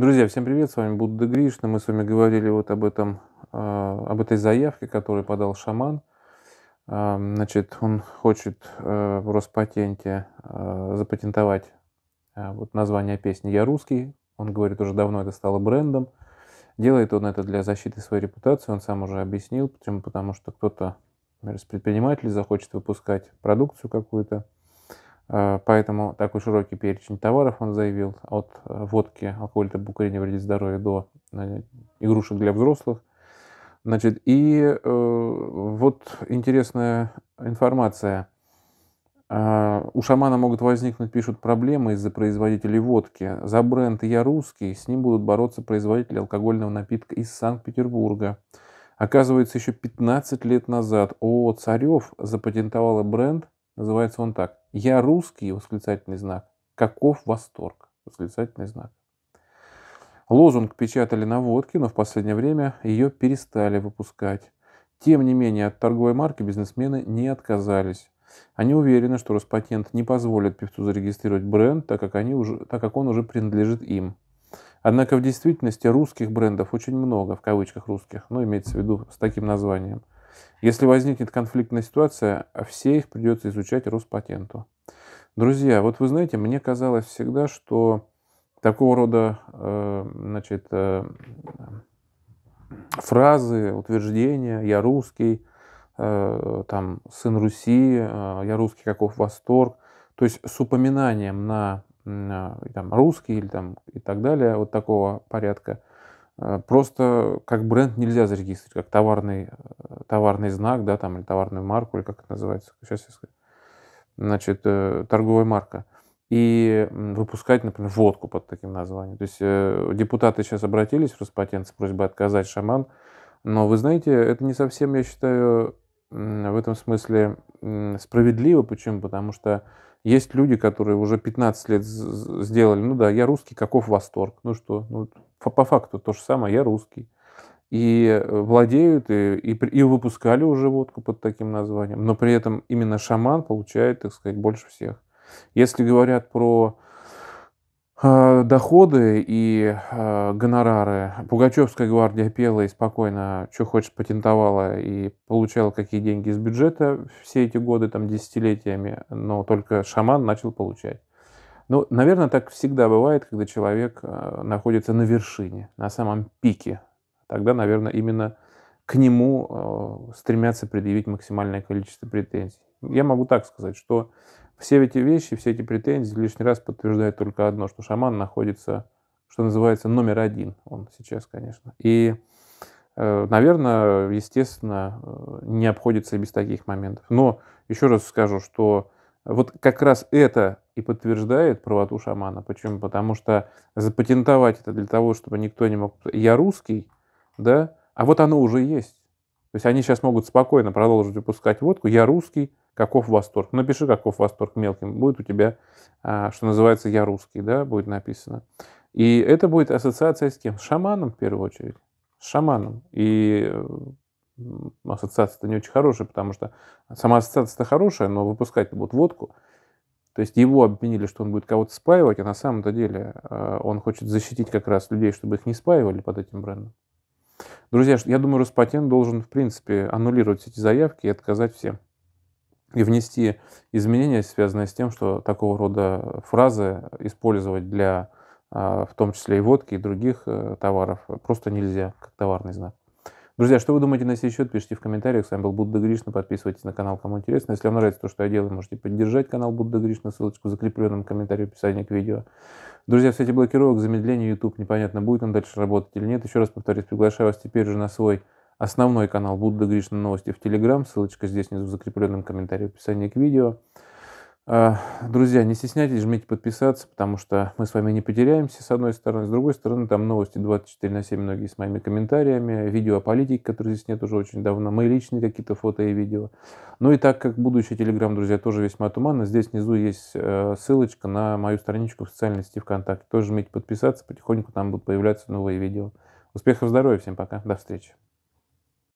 Друзья, всем привет, с вами Будда Гришна. Мы с вами говорили вот об этом, а, об этой заявке, которую подал шаман. А, значит, он хочет э, в Роспатенте а, запатентовать вот название песни «Я русский». Он говорит, уже давно это стало брендом. Делает он это для защиты своей репутации, он сам уже объяснил, почему, потому что кто-то, например, предприниматель захочет выпускать продукцию какую-то, Э, поэтому такой широкий перечень товаров, он заявил, от э, водки, алкоголь, табукурения вредит здоровью до э, игрушек для взрослых. Значит, и э, вот интересная информация. Э, у шамана могут возникнуть, пишут, проблемы из-за производителей водки. За бренд «Я русский» с ним будут бороться производители алкогольного напитка из Санкт-Петербурга. Оказывается, еще 15 лет назад ООО «Царев» запатентовала бренд – Называется он так. «Я русский!» – восклицательный знак. «Каков восторг!» – восклицательный знак. Лозунг печатали на водке, но в последнее время ее перестали выпускать. Тем не менее, от торговой марки бизнесмены не отказались. Они уверены, что Роспатент не позволит певцу зарегистрировать бренд, так как, они уже, так как он уже принадлежит им. Однако в действительности русских брендов очень много, в кавычках русских, но ну, имеется в виду с таким названием. Если возникнет конфликтная ситуация, все их придется изучать Роспатенту. Друзья, вот вы знаете, мне казалось всегда, что такого рода э, значит, э, фразы, утверждения «я русский», э, там, «сын Руси», «я русский, каков восторг», то есть с упоминанием на, на там, русский или там и так далее, вот такого порядка, просто как бренд нельзя зарегистрировать, как товарный товарный знак, да, там, или товарную марку, или как это называется, сейчас я скажу, значит, э, торговая марка, и выпускать, например, водку под таким названием. То есть э, депутаты сейчас обратились в Роспатент с просьбой отказать шаман, но вы знаете, это не совсем, я считаю, в этом смысле справедливо. Почему? Потому что есть люди, которые уже 15 лет сделали, ну да, я русский, каков восторг. Ну что, ну, по факту то же самое, я русский и владеют, и, и, и выпускали уже водку под таким названием, но при этом именно шаман получает, так сказать, больше всех. Если говорят про э, доходы и э, гонорары, Пугачевская гвардия пела и спокойно, что хочешь, патентовала и получала какие деньги из бюджета все эти годы, там, десятилетиями, но только шаман начал получать. Ну, наверное, так всегда бывает, когда человек а, находится на вершине, на самом пике тогда, наверное, именно к нему э, стремятся предъявить максимальное количество претензий. Я могу так сказать, что все эти вещи, все эти претензии лишний раз подтверждают только одно, что шаман находится, что называется, номер один, он сейчас, конечно. И, э, наверное, естественно, э, не обходится и без таких моментов. Но еще раз скажу, что вот как раз это и подтверждает правоту шамана. Почему? Потому что запатентовать это для того, чтобы никто не мог... Я русский, да, а вот оно уже есть. То есть они сейчас могут спокойно продолжить выпускать водку. Я русский, каков восторг. Ну, напиши, каков восторг мелким. Будет у тебя, а, что называется, я русский, да, будет написано. И это будет ассоциация с кем? С шаманом, в первую очередь. С шаманом. И ассоциация-то не очень хорошая, потому что сама ассоциация-то хорошая, но выпускать будут водку. То есть его обвинили, что он будет кого-то спаивать, а на самом-то деле а, он хочет защитить как раз людей, чтобы их не спаивали под этим брендом. Друзья, я думаю, Роспатент должен, в принципе, аннулировать эти заявки и отказать всем. И внести изменения, связанные с тем, что такого рода фразы использовать для, а, в том числе и водки, и других э, товаров, просто нельзя, как товарный знак. Друзья, что вы думаете на сей счет, пишите в комментариях. С вами был Будда Гришна. Подписывайтесь на канал, кому интересно. Если вам нравится то, что я делаю, можете поддержать канал Будда Гришна. Ссылочку в закрепленном комментарии в описании к видео. Друзья, все эти блокировок, замедление YouTube, непонятно, будет он дальше работать или нет. Еще раз повторюсь, приглашаю вас теперь же на свой основной канал Будда Гришна Новости в Телеграм. Ссылочка здесь внизу в закрепленном комментарии в описании к видео. А, друзья, не стесняйтесь, жмите подписаться, потому что мы с вами не потеряемся, с одной стороны. С другой стороны, там новости 24 на 7, многие с моими комментариями, видео о политике, которые здесь нет уже очень давно, мои личные какие-то фото и видео. Ну и так как будущее Телеграм, друзья, тоже весьма туманно, здесь внизу есть э, ссылочка на мою страничку в социальной сети ВКонтакте. Тоже жмите подписаться, потихоньку там будут появляться новые видео. Успехов, здоровья, всем пока, до встречи.